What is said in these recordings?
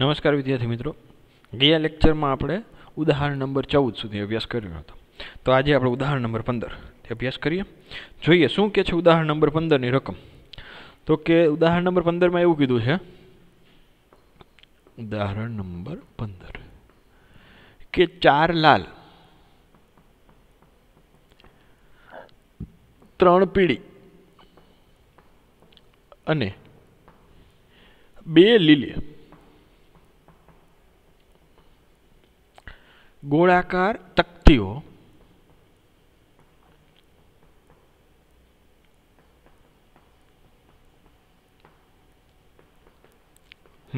નમસ્કાર વિદ્યાર્થી મિત્રો ગયા લેક્ચરમાં આપણે ઉદાહરણ નંબર ચૌદ સુધી અભ્યાસ કર્યો હતો તો આજે આપણે ઉદાહરણ નંબર પંદર અભ્યાસ કરીએ જોઈએ શું કે છે ઉદાહરણ નંબર પંદરની રકમ તો કે ઉદાહરણ નંબર પંદરમાં એવું કીધું છે ઉદાહરણ નંબર પંદર કે ચાર લાલ ત્રણ પીળી અને બે લીલી ગોળાકાર તકતીઓ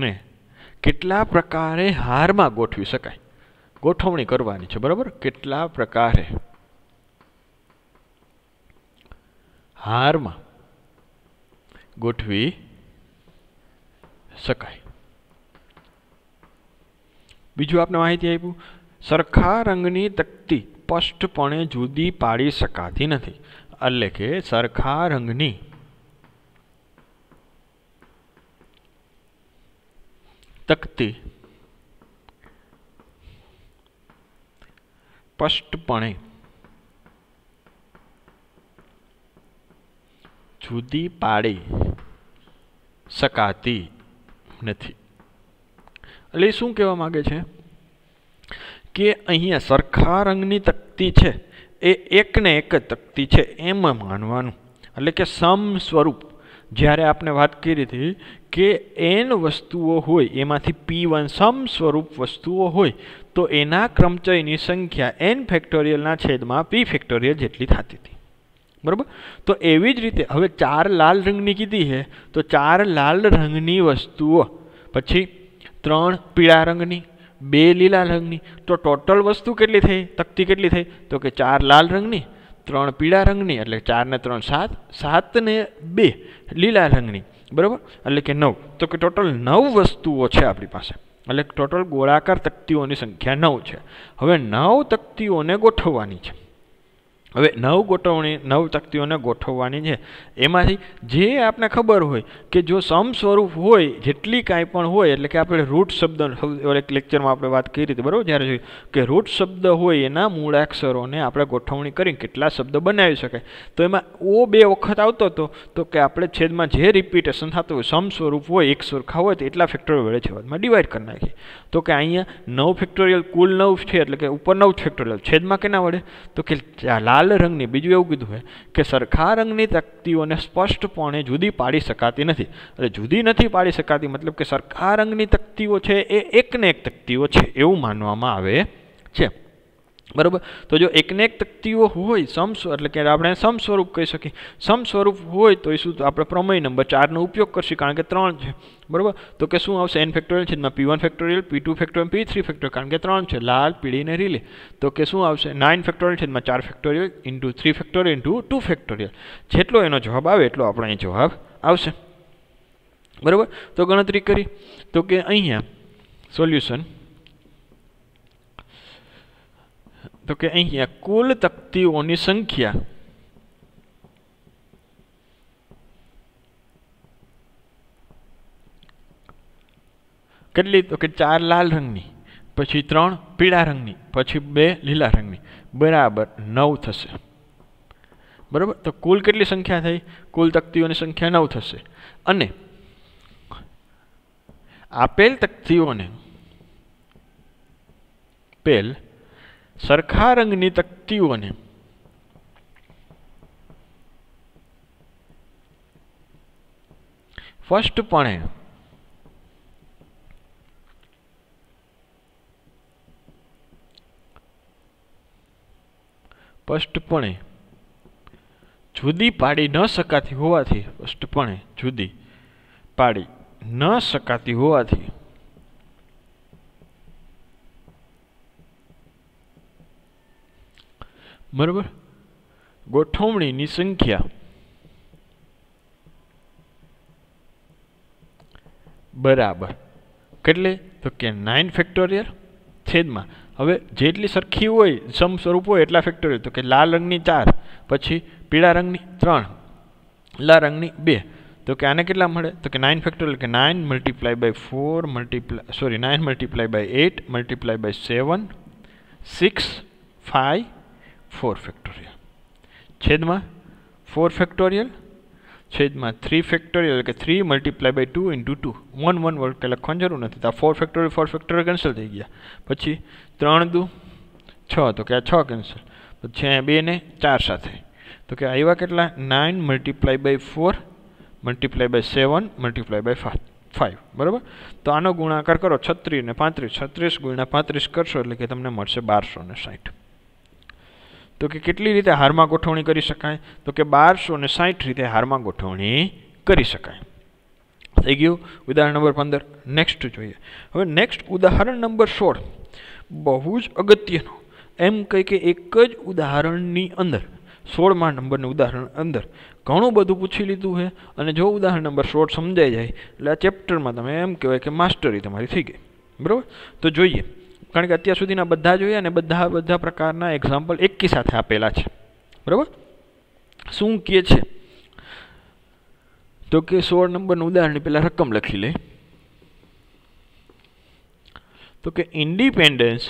ને કેટલા પ્રકારે હારમાં ગોઠવી શકાય ગોઠવણી કરવાની છે બરાબર કેટલા પ્રકારે હારમાં ગોઠવી શકાય બીજું આપને માહિતી આપ્યું સરખા રંગની તકતી સ્પષ્ટપણે જુદી પાડી શકાતી નથી એટલે કે સરખા રંગની તકતી સ્પષ્ટપણે જુદી પાડી શકાતી નથી એટલે શું કહેવા માગે છે કે અહીંયા સરખા રંગની તકતી છે એ એકને એક જ તકતી છે એમ માનવાનું એટલે કે સમ સ્વરૂપ જ્યારે આપણે વાત કરી હતી કે એન વસ્તુઓ હોય એમાંથી પી વન સમ સ્વરૂપ વસ્તુઓ હોય તો એના ક્રમચયની સંખ્યા એન ફેક્ટોરિયલના છેદમાં પી ફેક્ટોરિયલ જેટલી થતી હતી બરાબર તો એવી જ રીતે હવે ચાર લાલ રંગની કીધી છે તો ચાર લાલ રંગની વસ્તુઓ પછી ત્રણ પીળા રંગની બે લીલા રંગની તો ટોટલ વસ્તુ કેટલી થઈ તકતી કેટલી થઈ તો કે ચાર લાલ રંગની ત્રણ પીળા રંગની એટલે ચારને ત્રણ સાત સાતને બે લીલા રંગની બરાબર એટલે કે નવ તો કે ટોટલ નવ વસ્તુઓ છે આપણી પાસે એટલે ટોટલ ગોળાકાર તકતીઓની સંખ્યા નવ છે હવે નવ તકતીઓને ગોઠવવાની છે હવે નવ ગોઠવણી નવ તકતીઓને ગોઠવવાની છે એમાંથી જે આપને ખબર હોય કે જો સમ સ્વરૂપ હોય જેટલી કાંઈ પણ હોય એટલે કે આપણે રૂટ શબ્દ એક લેક્ચરમાં આપણે વાત કરી હતી બરાબર જ્યારે જોયું કે રૂટ શબ્દ હોય એના મૂળાક્ષરોને આપણે ગોઠવણી કરી કેટલા શબ્દ બનાવી શકાય તો એમાં ઓ બે વખત આવતો હતો તો કે આપણે છેદમાં જે રિપીટેશન થતું હોય સમ સ્વરૂપ હોય એક સુરખા હોય તો એટલા ફેક્ટોરિયલ વડે છેદમાં ડિવાઈડ કરી નાખીએ તો કે અહીંયા નવ ફેક્ટોરિયલ કુલ નવ છે એટલે કે ઉપર નવ ફેક્ટોરિયલ છેદમાં કેના વડે તો કે લાલ લાલ રંગની બીજું એવું કીધું છે કે સરખા રંગની તકતીઓને સ્પષ્ટપણે જુદી પાડી શકાતી નથી એટલે જુદી નથી પાડી શકાતી મતલબ કે સરખા રંગની તકતીઓ છે એ એકને એક તકતીઓ છે એવું માનવામાં આવે છે બરાબર તો જો એકને એક તકતીઓ હોય સમ એટલે કે આપણે સમ સ્વરૂપ કહી શકીએ સમ સ્વરૂપ હોય તો એ શું આપણે પ્રમેય નંબર ચારનો ઉપયોગ કરશું કારણ કે ત્રણ છે બરાબર તો કે શું આવશે એન ફેક્ટોરિયલ છેદમાં P one factorial P two factorial P three factorial કારણ કે ત્રણ છે લાલ પીળી ને રીલે તો કે શું આવશે નાઇન ફેક્ટોરિયલ છેદમાં ચાર factorial into three factorial into two factorial જેટલો એનો જવાબ આવે એટલો આપણે અહીં જવાબ આવશે બરાબર તો ગણતરી કરી તો કે અહીંયા સોલ્યુશન તો કે અહીંયા કુલ તકતીઓની સંખ્યા કેટલી તો કે ચાર લાલ રંગની પછી ત્રણ પીળા રંગની પછી બે લીલા રંગની બરાબર નવ થશે બરાબર તો કુલ કેટલી સંખ્યા થઈ કુલ તકતીઓની સંખ્યા નવ થશે અને આપેલ તકતીઓને પેલ સરખા રંગની તકતીઓને સ્પષ્ટપણે સ્પષ્ટપણે જુદી પાડી ન શકાતી હોવાથી સ્પષ્ટપણે જુદી પાડી ન શકાતી હોવાથી બરાબર ગોઠવણીની સંખ્યા બરાબર કેટલી તો કે નાઇન ફેક્ટોરિયલ છેદમાં હવે જેટલી સરખી હોય સમ સ્વરૂપ હોય એટલા ફેક્ટોરિયલ તો કે લાલ રંગની ચાર પછી પીળા રંગની ત્રણ લાલ રંગની બે તો કે આને કેટલા મળે તો કે નાઇન ફેક્ટોરિયલ કે nine multiply by four multiply sorry nine multiply by eight multiply by seven six five four factorial છેદમાં ફોર ફેક્ટોરિયલ છેદમાં થ્રી ફેક્ટોરિયલ કે three multiply by two into two one one work કે લખવાની જરૂર નથી તો આ four factorial four factorial cancel થઈ ગયા પછી ત્રણ દુ છ તો કે આ છ કેન્સલ પછી અહીંયા બે ને ચાર સાથે તો કે આવ્યા કેટલા nine multiply by four multiply by seven multiply by five five બરાબર તો આનો ગુણાકાર કરો છત્રીસ ને પાંત્રીસ છત્રીસ ગુણ્યા પાંત્રીસ કરશો એટલે કે તમને મળશે બારસો ને સાઠ તો કે કેટલી રીતે હારમાં ગોઠવણી કરી શકાય તો કે બારસો ને સાઠ રીતે હારમાં ગોઠવણી કરી શકાય થઈ ગયું ઉદાહરણ નંબર પંદર નેક્સ્ટ જોઈએ હવે નેક્સ્ટ ઉદાહરણ નંબર સોળ બહુ જ અગત્યનું એમ કહી કે એક જ ઉદાહરણની અંદર સોળમાં નંબરનું ઉદાહરણ અંદર ઘણું બધું પૂછી લીધું છે અને જો ઉદાહરણ નંબર સોળ સમજાઈ જાય એટલે આ ચેપ્ટરમાં તમે એમ કહેવાય કે માસ્ટરી તમારી થઈ ગઈ બરાબર તો જોઈએ કારણ કે અત્યાર સુધીના બધા જોઈએ અને બધા બધા પ્રકારના એક્ઝામ્પલ એકી સાથે આપેલા છે બરાબર શું કહે છે તો કે સોળ નંબરનું ઉદાહરણ પહેલાં રકમ લખી લે તો કે independence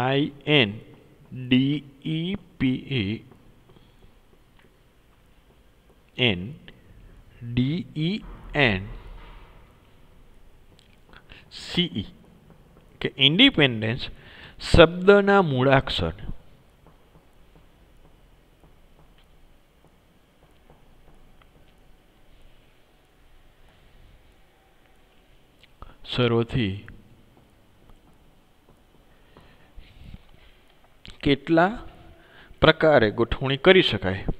I N D E P A N D E N CE કે ઇન્ડિપેન્ડન્સ શબ્દના મૂળાક્ષર સરોથી કેટલા પ્રકારે ગુઠુણી કરી શકાય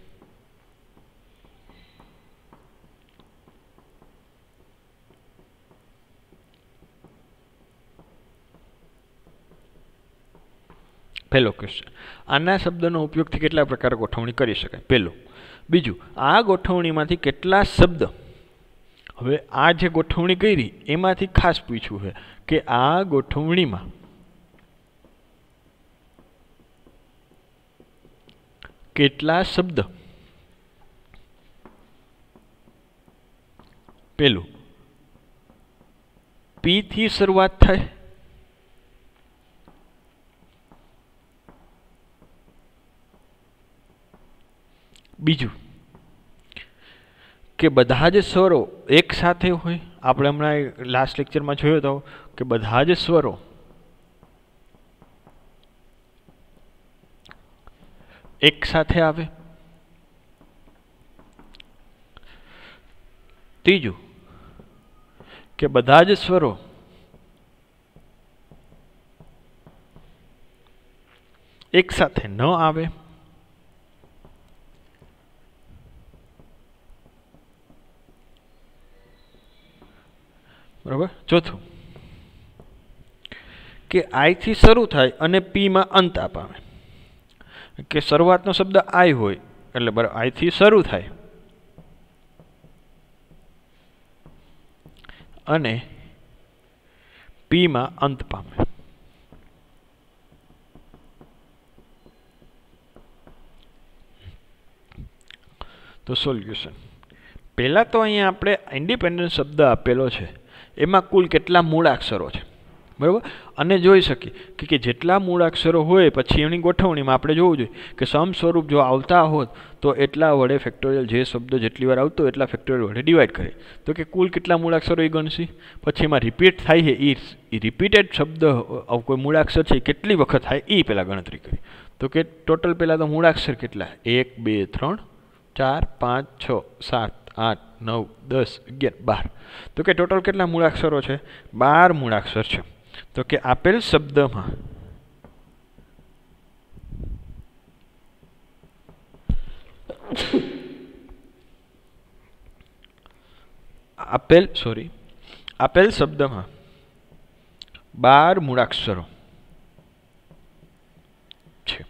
પહેલો ક્વેશ્ચન આના શબ્દનો ઉપયોગથી કેટલા પ્રકાર ગોઠવણી કરી શકાય પહેલું બીજું આ ગોઠવણીમાંથી કેટલા શબ્દ હવે આ જે ગોઠવણી કરી એમાંથી ખાસ પૂછ્યું છે કે આ ગોઠવણીમાં કેટલા શબ્દ પેલું પી થી શરૂઆત થાય બીજું કે બધા જ સ્વરો એક સાથે હોય આપણે હમણાં લાસ્ટ લેક્ચરમાં જોયો હતો કે બધા જ સ્વરો એકસાથે આવે ત્રીજું કે બધા જ સ્વરો એકસાથે ન આવે બરાબર ચોથું કે આઈથી શરૂ થાય અને પીમાં અંત અપાવે કે શરૂઆતનો શબ્દ આઈ હોય એટલે બરાબર આઈથી શરૂ થાય અને પીમાં અંત પામે તો સોલ્યુશન પહેલાં તો અહીંયા આપણે ઇન્ડિપેન્ડન્ટ શબ્દ આપેલો છે એમાં કુલ કેટલા મૂળાક્ષરો છે બરાબર અને જોઈ શકીએ કે જેટલા મૂળાક્ષરો હોય પછી એની ગોઠવણીમાં આપણે જોવું જોઈએ કે સમ સ્વરૂપ જો આવતા હોત તો એટલા વડે ફેક્ટોરિયલ જે શબ્દ જેટલી વાર આવતો એટલા ફેક્ટોરિયલ વડે ડિવાઈડ કરે તો કે કુલ કેટલા મૂળાક્ષરો એ ગણશી પછી એમાં રિપીટ થાય છે એ રિપીટેડ શબ્દ કોઈ મૂળાક્ષર છે કેટલી વખત થાય એ પહેલાં ગણતરી કરી તો કે ટોટલ પહેલાં તો મૂળાક્ષર કેટલા એક બે ત્રણ ચાર પાંચ છ સાત આઠ નવ દસ અગિયાર બાર તો કે ટોટલ કેટલા મૂળાક્ષરો છે બાર મૂળાક્ષર છે તો કે આપેલ શબ્દમાં આપેલ સોરી આપેલ શબ્દમાં બાર મૂળાક્ષરો છે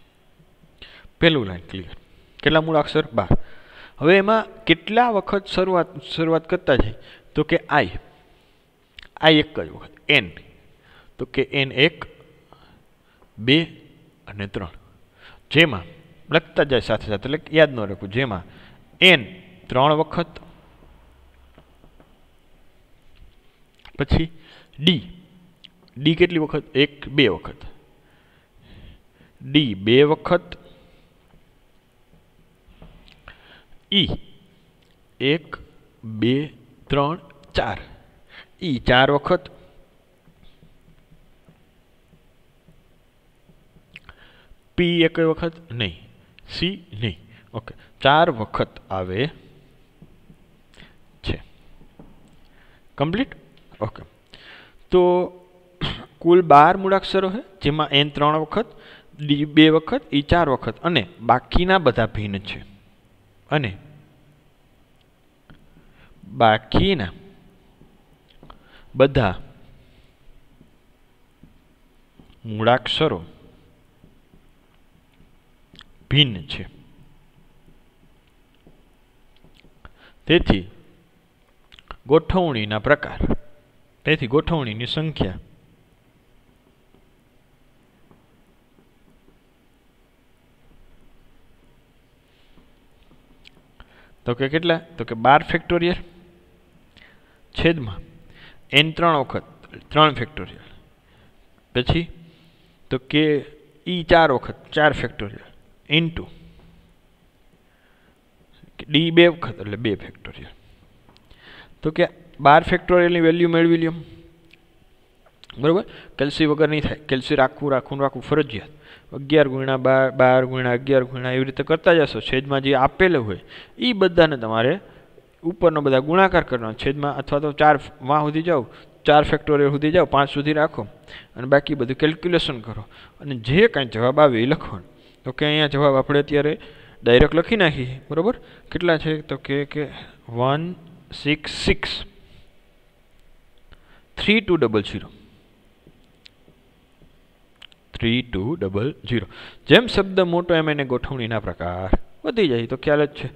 પહેલું લાઈન ક્લિયર કેટલા મૂળાક્ષર બાર હવે એમાં કેટલા વખત શરૂઆત શરૂઆત કરતા જાય તો કે આઈ આઈ એક જ વખત એન તો કે એન એક બે અને ત્રણ જેમાં લખતા જાય સાથે સાથે એટલે યાદ ન રાખવું જેમાં એન ત્રણ વખત પછી ડી ડી કેટલી વખત એક બે વખત ડી બે વખત ઈ એક બે ત્રણ ચાર ઈ ચાર વખત પી એક વખત નહીં સી નહીં ઓકે ચાર વખત આવે છે કમ્પ્લીટ ઓકે તો કુલ બાર મૂળાક્ષરો છે જેમાં એન ત્રણ વખત ડી બે વખત ઈ ચાર વખત અને બાકીના બધા ભિન્ન છે અને બાકીના બધા મૂળાક્ષરો ભિન્ન છે તેથી ગોઠવણીના પ્રકાર તેથી ગોઠવણીની સંખ્યા તો કે કેટલા તો કે બાર ફેક્ટોરિયલ છેદમાં એન ત્રણ વખત ત્રણ ફેક્ટોરિયલ પછી તો કે ઈ ચાર વખત ચાર ફેક્ટોરિયલ ઇન્ટુ ડી બે વખત એટલે બે ફેક્ટોરિયલ તો કે બાર ફેક્ટોરિયલની વેલ્યુ મેળવી લ્યો બરાબર કેલ્સી વગર નહીં થાય કેલ્સી રાખવું રાખવું રાખવું ફરજિયાત અગિયાર ગુણા બાર બાર ગુણ્યા અગિયાર ગુણા એવી રીતે કરતા જશો છેદમાં જે આપેલું હોય એ બધાને તમારે ઉપરનો બધા ગુણાકાર કરવાનો છેદમાં અથવા તો ચાર વાં સુધી જાઓ ચાર ફેક્ટોરિયલ સુધી જાઓ પાંચ સુધી રાખો અને બાકી બધું કેલ્ક્યુલેશન કરો અને જે કાંઈ જવાબ આવે એ લખવાનો તો કે અહીંયા જવાબ આપણે અત્યારે ડાયરેક્ટ લખી નાખીએ બરાબર કેટલા છે તો કે કે one six six three two double zero three two double zero જેમ શબ્દ મોટો એમ એને ગોઠવણીના પ્રકાર વધી જાય તો ખ્યાલ જ છે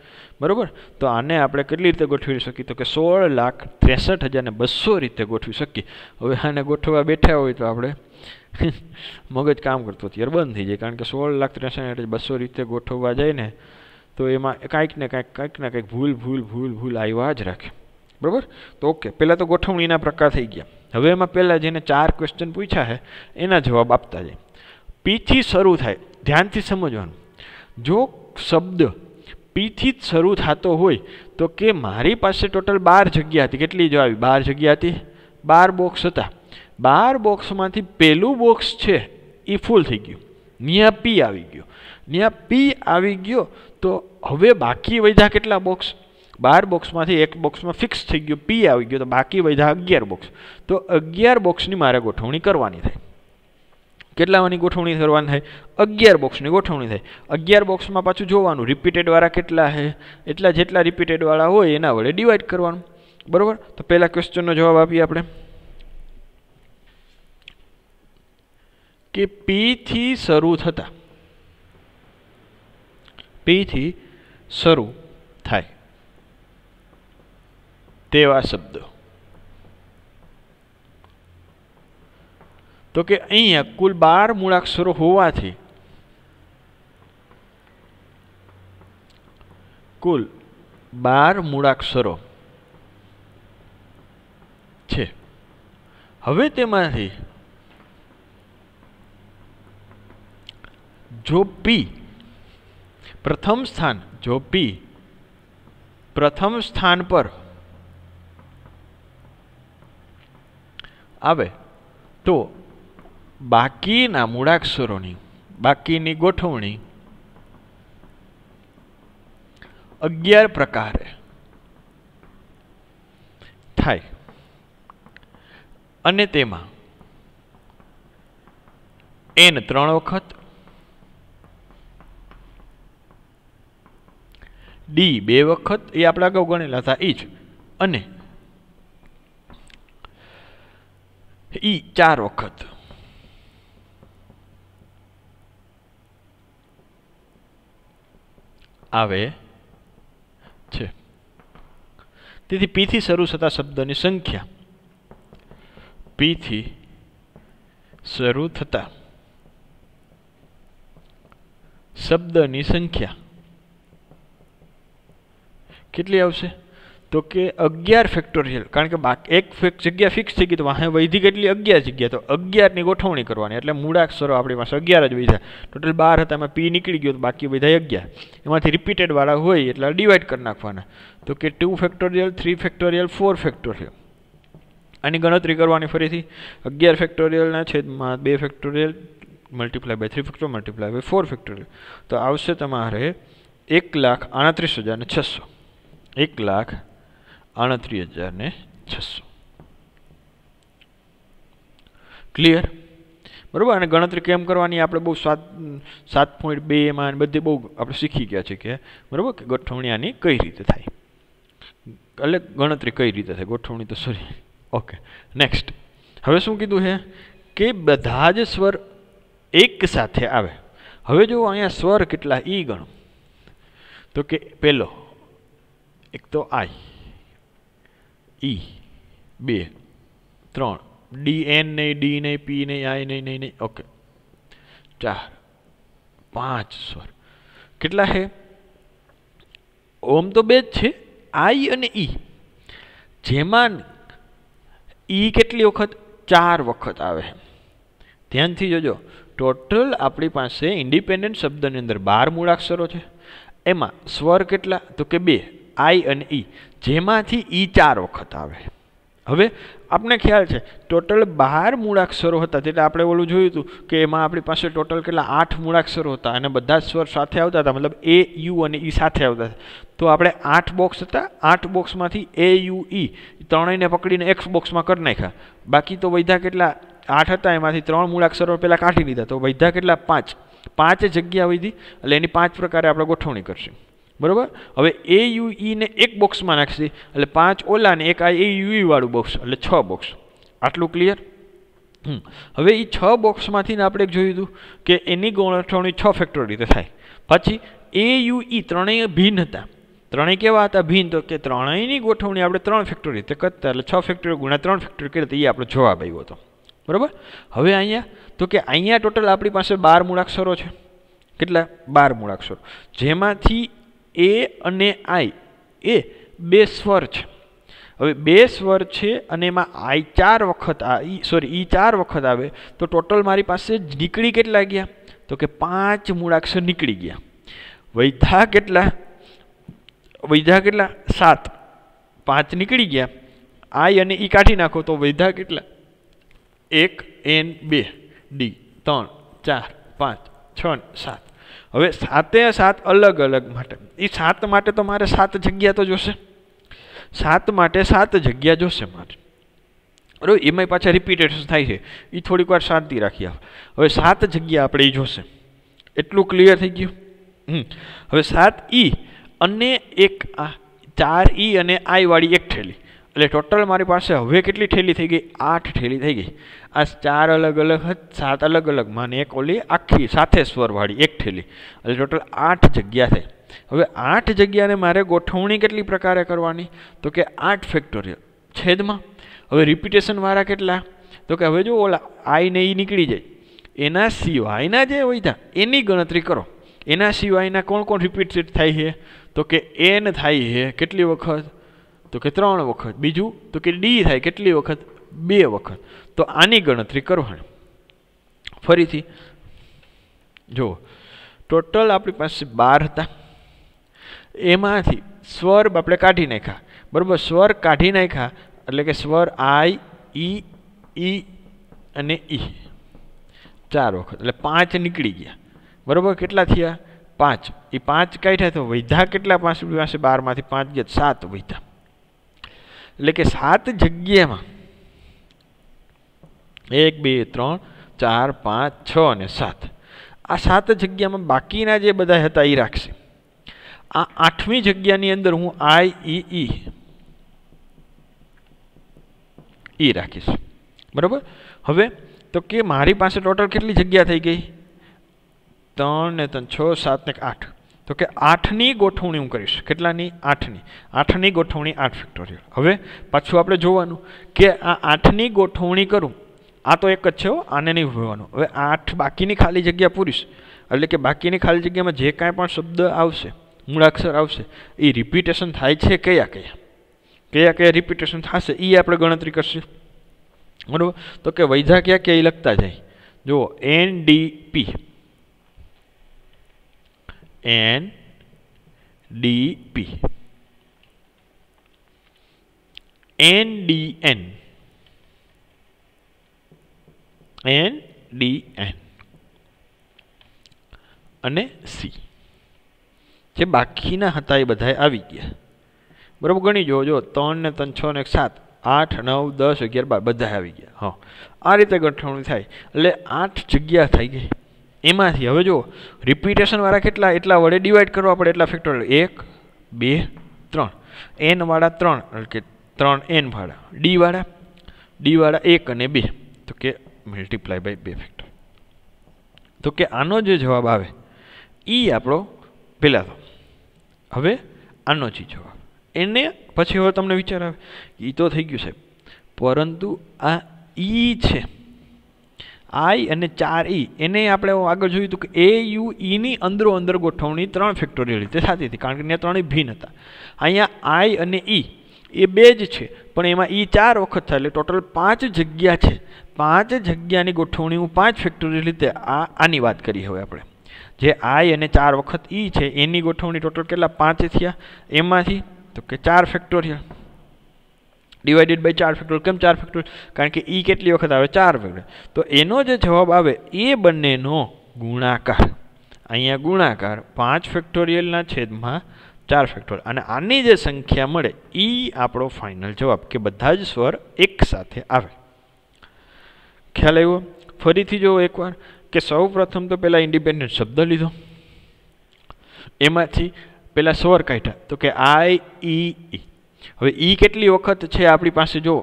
બરાબર તો આને આપણે કેટલી રીતે ગોઠવી શકીએ તો કે સોળ લાખ ત્રેસઠ હજારને બસો રીતે ગોઠવી શકીએ હવે આને ગોઠવવા બેઠા હોય તો આપણે મગજ કામ કરતું અત્યારે બંધ થઈ જાય કારણ કે સોળ લાખ ત્રેસઠ એટલે બસો રીતે ગોઠવવા જાય ને તો એમાં કાંઈક ને કાંઈક કાંઈક ને કાંઈક ભૂલ ભૂલ ભૂલ ભૂલ આવ્યા જ રાખે બરાબર તો ઓકે પહેલાં તો ગોઠવણીના પ્રકાર થઈ ગયા હવે એમાં પહેલાં જેને ચાર ક્વેશ્ચન પૂછ્યા છે એના જવાબ આપતા જાય પીથી શરૂ થાય ધ્યાનથી સમજવાનું જો શબ્દ પીથી જ શરૂ થતો હોય તો કે મારી પાસે ટોટલ બાર જગ્યા હતી કેટલી જો આવી બાર જગ્યા હતી બાર બોક્સ હતા બાર બોક્સમાંથી પહેલું બોક્સ છે એ ફૂલ થઈ ગયું ન્યા પી આવી ગયો ન્યા પી આવી ગયો તો હવે બાકી વધ્યા કેટલા બોક્સ બાર બોક્સમાંથી એક બોક્સમાં ફિક્સ થઈ ગયો પી આવી ગયો તો બાકી વધ્યા અગિયાર બોક્સ તો અગિયાર બોક્સની મારે ગોઠવણી કરવાની થાય કેટલામાંની ગોઠવણી કરવાની થાય અગિયાર બોક્સની ગોઠવણી થાય અગિયાર બોક્સમાં પાછું જોવાનું રિપીટેડવાળા કેટલા છે એટલા જેટલા રિપીટેડવાળા હોય એના વડે ડિવાઈડ કરવાનું બરાબર તો પહેલાં ક્વેશ્ચનનો જવાબ આપીએ આપણે કે પીથી શરૂ થતા પીથી શરૂ થાય તેવા શબ્દો તો કે અહીંયા કુલ બાર મૂળાક્ષરો હોવાથી કુલ બાર મૂળાક્ષરો છે હવે તેમાંથી જો પી પ્રથમ સ્થાન જો પી પ્રથમ સ્થાન પર આવે તો બાકીના મૂળાક્ષરોની બાકીની ગોઠવણી અગિયાર પ્રકારે થાય અને તેમાં એન ત્રણ વખત ડી બે વખત એ આપણે અગાઉ ગણેલા હતા એ જ અને ઈ ચાર વખત આવે છે તેથી પીથી શરૂ થતા શબ્દોની સંખ્યા પીથી શરૂ થતા શબ્દની સંખ્યા કેટલી આવશે તો કે અગિયાર ફેક્ટોરિયલ કારણ કે બાકી એક જગ્યા ફિક્સ થઈ ગઈ તો વાહે વૈધી કેટલી અગિયાર જગ્યા તો અગિયારની ગોઠવણી કરવાની એટલે મૂળાક્ષરો આપણી પાસે અગિયાર જ વધ્યા ટોટલ બાર હતા એમાં પી નીકળી ગયો તો બાકી બધા અગિયાર એમાંથી રિપીટેડવાળા હોય એટલે ડિવાઈડ કરી નાખવાના તો કે two factorial three factorial four factorial આની ગણતરી કરવાની ફરીથી અગિયાર ફેક્ટોરિયલના છેદમાં બે factorial multiply by three factor multiply by four factorial તો આવશે તમારે એક લાખ આડત્રીસ હજાર છસો એક લાખ આણત્રીસ હજાર ને છસો ક્લિયર બરાબર અને ગણતરી કેમ કરવાની આપણે બહુ સાત સાત પોઈન્ટ બે એમાં બધી બહુ આપણે શીખી ગયા છે કે બરાબર કે ગોઠવણી આની કઈ રીતે થાય એટલે ગણતરી કઈ રીતે થાય ગોઠવણી તો સોરી ઓકે નેક્સ્ટ હવે શું કીધું છે કે બધા જ સ્વર એક સાથે આવે હવે જો અહીંયા સ્વર કેટલા ઈ ગણો તો કે પેલો એક તો આઈ ઈ બે ત્રણ ડી એન નહીં ડી નહીં પી નહીં આઈ નહીં નહીં નહીં ઓકે ચાર પાંચ સ્વર કેટલા હે ઓમ તો બે જ છે આઈ અને ઈ જેમાં ઈ કેટલી વખત ચાર વખત આવે ધ્યાનથી જોજો ટોટલ આપણી પાસે ઇન્ડિપેન્ડન્ટ શબ્દની અંદર બાર મૂળાક્ષરો છે એમાં સ્વર કેટલા તો કે બે આઈ અને ઈ જેમાંથી ઈ ચાર વખત આવે હવે આપણે ખ્યાલ છે ટોટલ બાર મૂળાક્ષરો હતા એટલે આપણે ઓલું જોયું હતું કે એમાં આપણી પાસે ટોટલ કેટલા આઠ મૂળાક્ષરો હતા અને બધા જ સ્વર સાથે આવતા હતા મતલબ એ યુ અને ઈ સાથે આવતા હતા તો આપણે આઠ બોક્સ હતા આઠ બોક્સમાંથી એ યુ ઈ ત્રણેયને પકડીને એક બોક્સમાં કરી નાખ્યા બાકી તો વૈધા કેટલા આઠ હતા એમાંથી ત્રણ મૂળાક્ષરો પહેલાં કાઢી લીધા તો વૈધા કેટલા પાંચ પાંચ જગ્યા વધી એટલે એની પાંચ પ્રકારે આપણે ગોઠવણી કરશું બરાબર હવે એ યુ ઈને e એક બોક્સમાં નાખશે એટલે પાંચ ઓલા ને એક આ એ યુઈ e વાળું બોક્સ એટલે છ બોક્સ આટલું ક્લિયર હવે એ છ બોક્સમાંથી ને આપણે જોયું હતું કે એની ગોઠવણી છ ફેક્ટર રીતે થાય પછી એ યુ ઈ ત્રણેય ભિન્ન હતા ત્રણેય કેવા હતા ભિન્ન તો કે ત્રણેયની ગોઠવણી આપણે ત્રણ ફેક્ટર રીતે કરતા એટલે છ ફેક્ટર ગુણ્યા ત્રણ ફેક્ટર કરી હતી એ આપણો જવાબ આવ્યો હતો બરાબર હવે અહીંયા તો કે અહીંયા ટોટલ આપણી પાસે બાર મૂળાક્ષરો છે કેટલા બાર મૂળાક્ષરો જેમાંથી એ અને આઈ એ બે સ્વર છે હવે બે સ્વર છે અને એમાં આઈ ચાર વખત આ સોરી ઈ ચાર વખત આવે તો ટોટલ મારી પાસે નીકળી કેટલા ગયા તો કે પાંચ મૂળાક્ષર નીકળી ગયા વૈધા કેટલા વૈધા કેટલા સાત પાંચ નીકળી ગયા આઈ અને ઈ કાઢી નાખો તો વૈધા કેટલા એક એન બે ડી ત્રણ ચાર પાંચ છ સાત હવે સાતે સાત અલગ અલગ માટે એ સાત માટે તો મારે સાત જગ્યા તો જોશે સાત માટે સાત જગ્યા જોશે મારે બરાબર એમાંય પાછા રિપીટેશન થાય છે એ થોડીક વાર શાંતિ રાખી આવે હવે સાત જગ્યા આપણે એ જોશે એટલું ક્લિયર થઈ ગયું હમ હવે સાત ઈ અને એક આ ચાર ઈ અને આઈવાળી એક થેલી એટલે ટોટલ મારી પાસે હવે કેટલી થેલી થઈ ગઈ આઠ થેલી થઈ ગઈ આ ચાર અલગ અલગ સાત અલગ અલગ માને એક ઓલી આખી સાથે સ્વરવાળી એક થેલી એટલે ટોટલ આઠ જગ્યા થઈ હવે આઠ જગ્યાને મારે ગોઠવણી કેટલી પ્રકારે કરવાની તો કે આઠ ફેક્ટોરિયલ છેદમાં હવે રિપીટેશનવાળા કેટલા તો કે હવે જો ઓલા આઈ ને એ નીકળી જાય એના સિવાયના જે હોય ત્યાં એની ગણતરી કરો એના સિવાયના કોણ કોણ રિપીટ થાય છે તો કે એન થાય છે કેટલી વખત તો કે ત્રણ વખત બીજું તો કે ડી થાય કેટલી વખત બે વખત તો આની ગણતરી કરવાની ફરીથી જો ટોટલ આપણી પાસે બાર હતા એમાંથી સ્વર આપણે કાઢી નાખ્યા બરાબર સ્વર કાઢી નાખ્યા એટલે કે સ્વર આઈ ઈ ઈ અને ઈ ચાર વખત એટલે પાંચ નીકળી ગયા બરાબર કેટલા થયા પાંચ એ પાંચ કાઢ્યા તો વૈધા કેટલા પાસે પાસે બારમાંથી પાંચ ગયા સાત વૈધા એટલે કે સાત જગ્યામાં એક બે ત્રણ ચાર પાંચ છ અને સાત આ સાત જગ્યામાં બાકીના જે બધા હતા એ રાખશે આ આઠમી જગ્યાની અંદર હું આઈ ઈ ઈ ઈ રાખીશ બરાબર હવે તો કે મારી પાસે ટોટલ કેટલી જગ્યા થઈ ગઈ ત્રણ ને ત્રણ છ સાત ને આઠ તો કે આઠની ગોઠવણી હું કરીશ કેટલાની આઠની આઠની ગોઠવણી આઠ ફેક્ટોરિયલ હવે પાછું આપણે જોવાનું કે આ આઠની ગોઠવણી કરું આ તો એક જ છે આને નહીં ભરવાનું હવે આઠ બાકીની ખાલી જગ્યા પૂરીશ એટલે કે બાકીની ખાલી જગ્યામાં જે કાંઈ પણ શબ્દ આવશે મૂળાક્ષર આવશે એ રિપીટેશન થાય છે કયા કયા કયા કયા રિપીટેશન થશે એ આપણે ગણતરી કરશું બરાબર તો કે વૈજા ક્યાં ક્યાંય લખતા જાય જુઓ N D P N D P N D N N D N અને સી જે બાકીના હતા એ બધાએ આવી ગયા બરાબર ગણી જુઓ જો ત્રણ ને ત્રણ છ ને સાત આઠ નવ દસ અગિયાર બાર બધા આવી ગયા હા આ રીતે ગઠવણું થાય એટલે આઠ જગ્યા થઈ ગઈ એમાંથી હવે જો રિપીટેશનવાળા કેટલા એટલા વડે ડિવાઈડ કરવા પડે એટલા ફેક્ટર એક બે ત્રણ એનવાળા ત્રણ એટલે કે ત્રણ એનવાળા ડીવાળા ડીવાળા એક અને બે તો કે મલ્ટીપ્લાય બાય બે ફેક્ટર તો કે આનો જે જવાબ આવે એ આપણો પહેલાં તો હવે આનો જે જવાબ એને પછી હવે તમને વિચાર આવે એ તો થઈ ગયું સાહેબ પરંતુ આ ઈ છે આઈ અને ચાર ઈ એને આપણે આગળ જોયું હતું કે એ યુ ઈની e અંદરો અંદર ગોઠવણી ત્રણ ફેક્ટોરિયલ રીતે થતી હતી કારણ કે ત્યાં ત્રણેય ભિન્ન હતા અહીંયા આઈ અને ઈ e, એ બે જ છે પણ એમાં ઈ e ચાર વખત થાય એટલે ટોટલ પાંચ જગ્યા છે પાંચ જગ્યાની ગોઠવણી હું પાંચ ફેક્ટોરિયલ રીતે આ આની વાત કરી હવે આપણે જે આઈ અને ચાર વખત ઈ છે એની ગોઠવણી ટોટલ કેટલા પાંચ થયા એમાંથી તો કે ચાર ફેક્ટોરિયલ ડિવાઇડેડ બાય ચાર ફેક્ટોરિયલ કેમ ચાર ફેક્ટોરિયલ કારણ કે ઈ e કેટલી વખત આવે ચાર વખત તો એનો જે જવાબ આવે એ બંનેનો ગુણાકાર અહીંયા ગુણાકાર પાંચ ફેક્ટોરિયલના છેદમાં ચાર ફેક્ટોરિયલ અને આની જે સંખ્યા મળે એ e આપણો ફાઇનલ જવાબ કે બધા જ સ્વર એકસાથે આવે ખ્યાલ આવ્યો ફરીથી જોવો એકવાર કે સૌ પ્રથમ તો પહેલાં ઇન્ડિપેન્ડન્ટ શબ્દ લીધો એમાંથી પહેલાં સ્વર કાઢ્યા તો કે આઈ ઈ e, હવે ઈ કેટલી વખત છે આપણી પાસે જો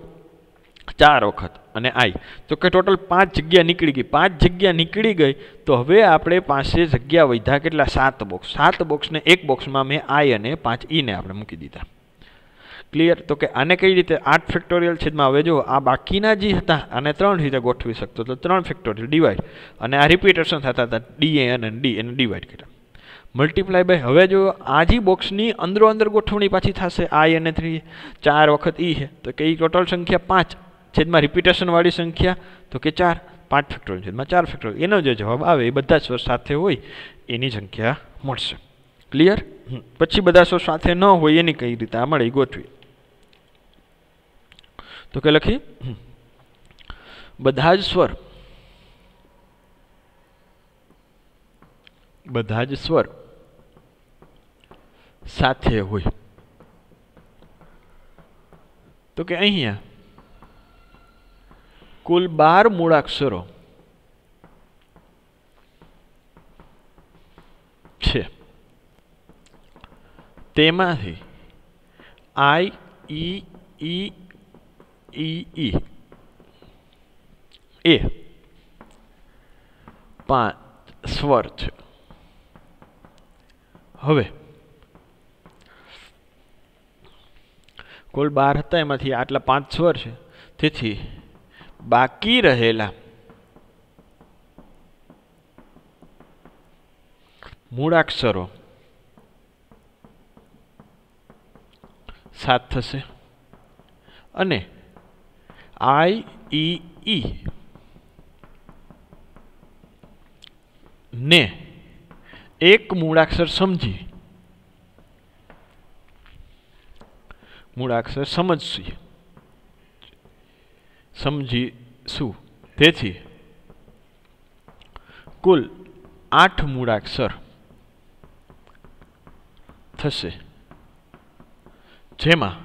ચાર વખત અને આઈ તો કે ટોટલ પાંચ જગ્યા નીકળી ગઈ પાંચ જગ્યા નીકળી ગઈ તો હવે આપણે પાસે જગ્યા વધ્યા કેટલા સાત બોક્સ સાત બોક્સને એક બોક્સમાં મેં આઈ અને પાંચ ઈને આપણે મૂકી દીધા ક્લિયર તો કે આને કઈ રીતે આઠ ફેક્ટોરિયલ છેદમાં હવે જો આ બાકીના જે હતા આને ત્રણ રીતે ગોઠવી શકતો તો ત્રણ ફેક્ટોરિયલ ડિવાઈડ અને આ રિપીટેશન થતા હતા ડી અને ડી એને ડિવાઈડ કર્યા મલ્ટીપ્લાય બાય હવે જો આજી બોક્સની અંદરો અંદર ગોઠવણી પાછી થશે આઈ અને થ્રી ચાર વખત ઈ છે તો કે એ ટોટલ સંખ્યા પાંચ છેદમાં રિપીટેશનવાળી સંખ્યા તો કે ચાર પાંચ ફેક્ટોરિયલ છેદમાં ચાર ફેક્ટોરિયલ એનો જે જવાબ આવે એ બધા સ્વર સાથે હોય એની સંખ્યા મળશે ક્લિયર પછી બધા સ્વર સાથે ન હોય એની કઈ રીતે આ મળે એ ગોઠવી તો કે લખી બધા જ સ્વર બધા જ સ્વર સાથે હોય તો કે અહીંયા કુલ બાર મૂળાક્ષરો છે તેમાંથી આઈ ઈ ઈ ઈ ઈ એ પાંચ સ્વર છે હવે કુલ બાર હતા એમાંથી આટલા પાંચ સ્વર છે તેથી બાકી રહેલા મૂળાક્ષરો સાત થશે અને આઈ ઈ ઈ ને એક મૂળાક્ષર સમજી મૂળાક્ષર સમજશી સમજીશું તેથી કુલ આઠ મૂળાક્ષર થશે જેમાં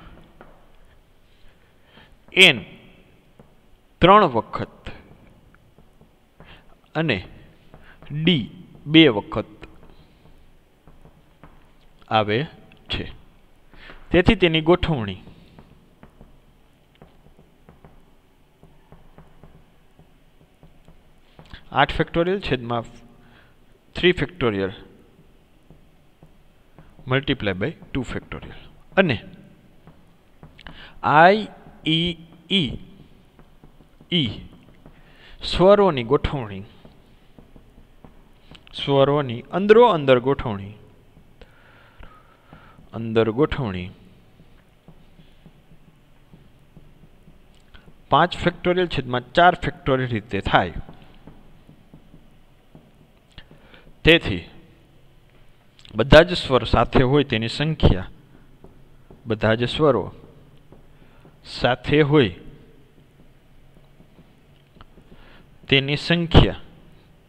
એન ત્રણ વખત અને ડી બે વખત આવે છે તેથી તેની ગોઠવણી આઠ ફેક્ટોરિયલ છેદમાં three factorial multiply by two factorial અને આઈ ઈ ઈ ઈ સ્વરોની ગોઠવણી સ્વરોની અંદરો અંદર ગોઠવણી અંદર ગોઠવણી પાંચ ફેક્ટોરિયલ છેદમાં ચાર ફેક્ટોરિયલ રીતે થાય તેથી બધા જ સ્વર સાથે હોય તેની સંખ્યા બધા જ સ્વરો સાથે હોય તેની સંખ્યા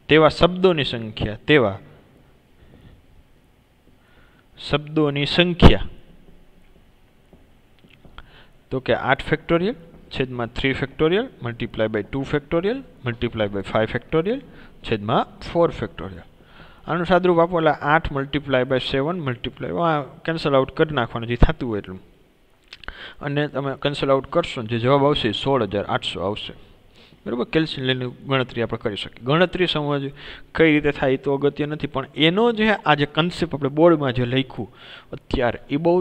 તેવા શબ્દોની સંખ્યા તેવા શબ્દોની સંખ્યા તો કે આઠ ફેક્ટોરિયલ છેદમાં three factorial multiply by two factorial multiply by five factorial છેદમાં ફોર ફેક્ટોરિયલ આનું સાદરૂપ આપો એટલે આઠ મલ્ટીપ્લાય બાય સેવન મલ્ટીપ્લાય આ કેન્સલ આઉટ કરી નાખવાનું જે થતું હોય એટલું અને તમે કેન્સલ આઉટ કરશો જે જવાબ આવશે સોળ હજાર આઠસો આવશે બરાબર કેલ્શિયમની ગણતરી આપણે કરી શકીએ ગણતરી સમજ કઈ રીતે થાય એ તો અગત્ય નથી પણ એનો જે આ જે કન્સેપ્ટ આપણે બોર્ડમાં જે લખ્યું અત્યારે એ બહુ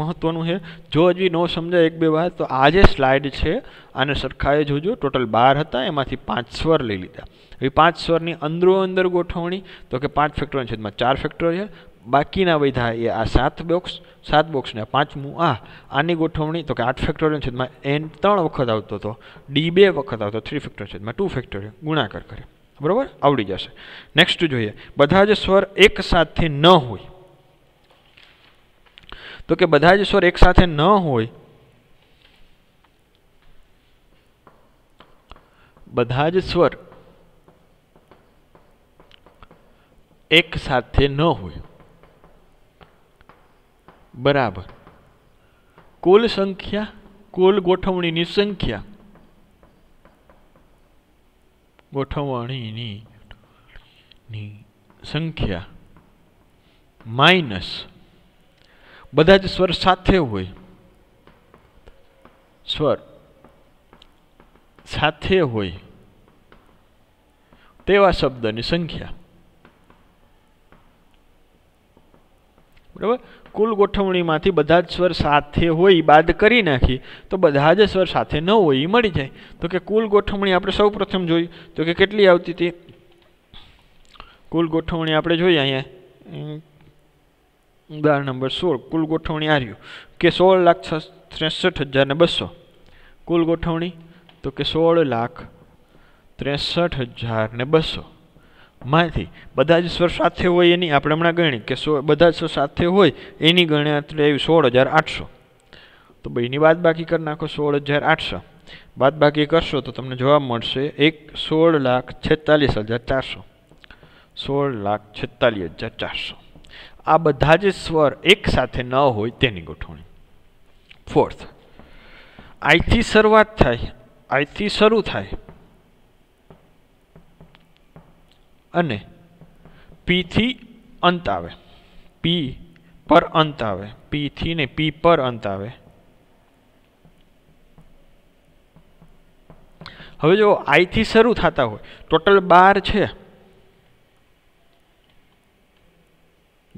મહત્ત્વનું છે જો હજી ન સમજાય એક બે વાર તો આ જે સ્લાઇડ છે આને સરખાએ જોજો ટોટલ બાર હતા એમાંથી પાંચ સ્વર લઈ લીધા એ પાંચ સ્વરની અંદરો અંદર ગોઠવણી તો કે પાંચ ફેક્ટરોની છેદમાં ચાર ફેક્ટર છે બાકીના બધા એ આ સાત બોક્સ સાત બોક્સને પાંચમું આ આની ગોઠવણી તો કે આઠ ફેક્ટોરિયલ છેદમાં એન ત્રણ વખત આવતો હતો ડી બે વખત આવતો થ્રી ફેક્ટોરિયલ છેદમાં ટુ ફેક્ટોરિયલ ગુણાકાર કરે બરાબર આવડી જશે નેક્સ્ટ જોઈએ બધા જ સ્વર એક સાથે ન હોય તો કે બધા જ સ્વર એક સાથે ન હોય બધા જ સ્વર એક સાથે ન હોય બરાબર કુલ સંખ્યા કુલ ગોઠવણીની સંખ્યા ગોઠવણીની સંખ્યા માઇનસ બધા જ સ્વર સાથે હોય સ્વર સાથે હોય તેવા શબ્દની સંખ્યા બરાબર કુલ ગોઠવણીમાંથી બધા જ સ્વર સાથે હોય બાદ કરી નાખી તો બધા જ સ્વર સાથે ન હોય એ મળી જાય તો કે કુલ ગોઠવણી આપણે સૌ પ્રથમ જોઈ તો કે કેટલી આવતી હતી કુલ ગોઠવણી આપણે જોઈએ અહીંયા ઉદાહરણ નંબર સોળ કુલ ગોઠવણી આ કે સોળ લાખ ત્રેસઠ હજાર ને બસો કુલ ગોઠવણી તો કે સોળ લાખ ત્રેસઠ હજાર ને બસો માંથી બધા જ સ્વર સાથે હોય એની આપણે હમણાં ગણી કે સો બધા જ સ્વર સાથે હોય એની ગણ્યા એવી સોળ હજાર આઠસો તો એની બાદ બાકી કરી નાખો સોળ હજાર આઠસો બાદ બાકી કરશો તો તમને જવાબ મળશે એક સોળ લાખ છેતાલીસ હજાર ચારસો સોળ લાખ છેતાલીસ હજાર ચારસો આ બધા જ સ્વર એક સાથે ન હોય તેની ગોઠવણી ફોર્થ આઈથી શરૂઆત થાય આઈથી શરૂ થાય અને પીથી અંત આવે પી પર અંત આવે પીથી ને પી પર અંત આવે હવે જો આઈથી શરૂ થતા હોય ટોટલ બાર છે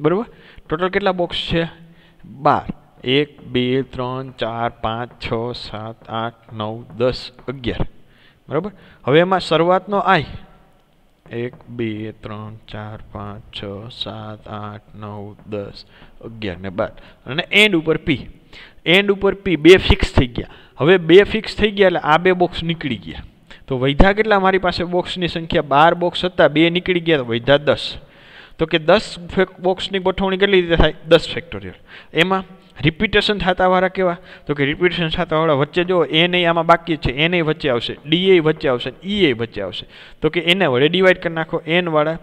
બરાબર ટોટલ કેટલા બોક્સ છે બાર એક બે ત્રણ ચાર પાંચ છ સાત આઠ નવ દસ અગિયાર બરાબર હવે એમાં શરૂઆતનો આઈ એક બે ત્રણ ચાર પાંચ છ સાત આઠ નવ દસ અગિયાર ને બાર અને એન્ડ ઉપર પી એન્ડ ઉપર પી બે ફિક્સ થઈ ગયા હવે બે ફિક્સ થઈ ગયા એટલે આ બે બોક્સ નીકળી ગયા તો વૈધા કેટલા મારી પાસે બોક્સની સંખ્યા બાર બોક્સ હતા બે નીકળી ગયા તો વૈધા દસ તો કે દસ ફેક બોક્સની ગોઠવણી કેટલી રીતે થાય દસ ફેક્ટોરિયલ એમાં રિપીટેશન થતાવાળા કેવા તો કે રિપીટેશન થતાવાળા વચ્ચે જો એ નહીં આમાં બાકી છે એ વચ્ચે આવશે ડી વચ્ચે આવશે ઈ e એ વચ્ચે આવશે તો કે એને વડે ડિવાઈડ કરી નાખો એનવાળા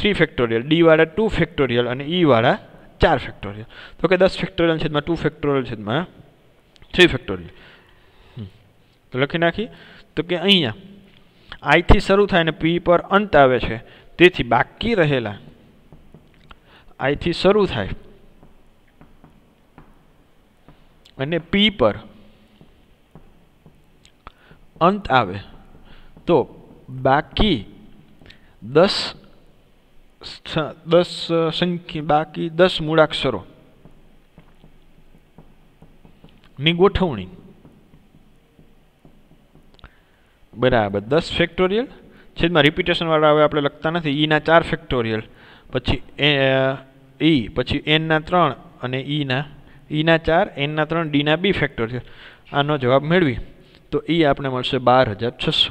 થ્રી ફેક્ટોરિયલ ડીવાળા ટુ ફેક્ટોરિયલ અને ઈવાળા e ચાર ફેક્ટોરિયલ તો કે દસ ફેક્ટોરિયલ છેદમાં ટુ ફેક્ટોરિયલ છેદમાં થ્રી ફેક્ટોરિયલ તો લખી નાખી તો કે અહીંયા આઈથી શરૂ થાય ને પી પર અંત આવે છે તેથી બાકી રહેલા આઈથી શરૂ થાય અને પી પર અંત આવે તો બાકી દસ દસ સંખ્યા બાકી દસ મૂળાક્ષરો ની ગોઠવણી બરાબર દસ ફેક્ટોરિયલ છેદમાં રિપીટેશનવાળા હવે આપણે લખતા નથી ઈના e ચાર ફેક્ટોરિયલ પછી એ ઈ e, પછી એનના ત્રણ અને ઈના e ઈના ચાર એનના ત્રણ ડીના બી ફેક્ટર છે આનો જવાબ મેળવી તો એ આપણે મળશે બાર હજાર છસો